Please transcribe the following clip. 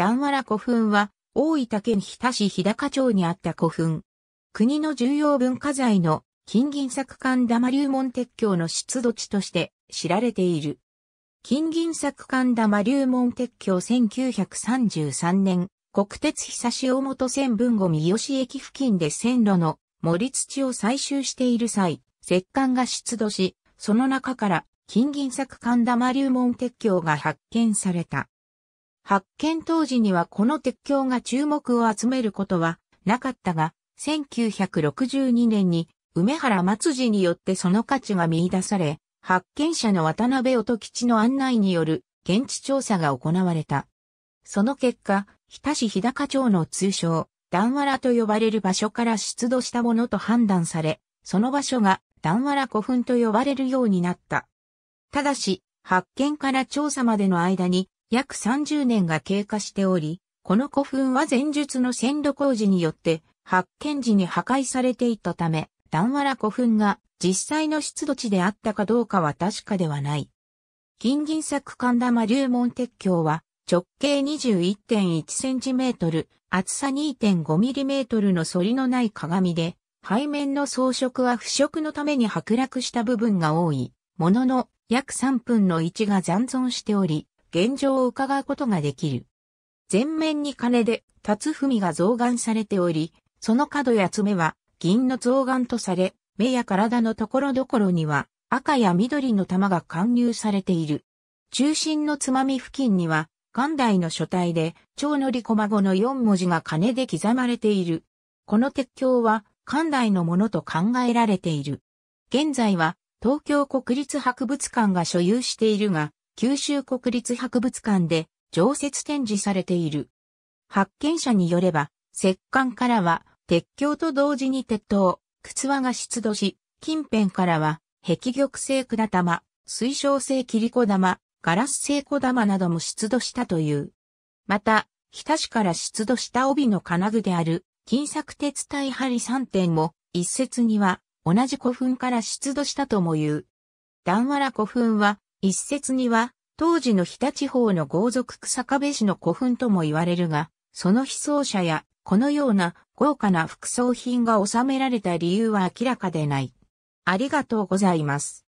段原古墳は、大分県日田市日高町にあった古墳。国の重要文化財の金銀作館玉流門鉄橋の出土地として知られている。金銀作館玉流門鉄橋1933年、国鉄久し大本線文後三吉駅付近で線路の森土を採集している際、石棺が出土し、その中から金銀作館玉流門鉄橋が発見された。発見当時にはこの鉄橋が注目を集めることはなかったが、1962年に梅原松次によってその価値が見出され、発見者の渡辺音吉の案内による現地調査が行われた。その結果、日田市日高町の通称、段原と呼ばれる場所から出土したものと判断され、その場所が段原古墳と呼ばれるようになった。ただし、発見から調査までの間に約30年が経過しており、この古墳は前述の線路工事によって発見時に破壊されていたため、段原古墳が実際の出土地であったかどうかは確かではない。金銀作神玉流門鉄橋は直径 21.1cm、厚さ 2.5mm の反りのない鏡で、背面の装飾は腐食のために剥落した部分が多い、ものの約3分の1が残存しており、現状を伺うことができる。前面に金で、辰文が増眼されており、その角や爪は銀の増眼とされ、目や体のところどころには赤や緑の玉が貫入されている。中心のつまみ付近には、元代の書体で、蝶のり駒子の4文字が金で刻まれている。この鉄橋は、関代のものと考えられている。現在は、東京国立博物館が所有しているが、九州国立博物館で常設展示されている。発見者によれば、石棺からは鉄橋と同時に鉄塔、靴輪が出土し、近辺からは壁玉製管玉、水晶製切子玉、ガラス製子玉なども出土したという。また、日田市から出土した帯の金具である金作鉄帯針3点も一説には同じ古墳から出土したとも言う。段原古墳は一説には当時の日田地方の豪族草壁市の古墳とも言われるが、その被装者や、このような豪華な副葬品が収められた理由は明らかでない。ありがとうございます。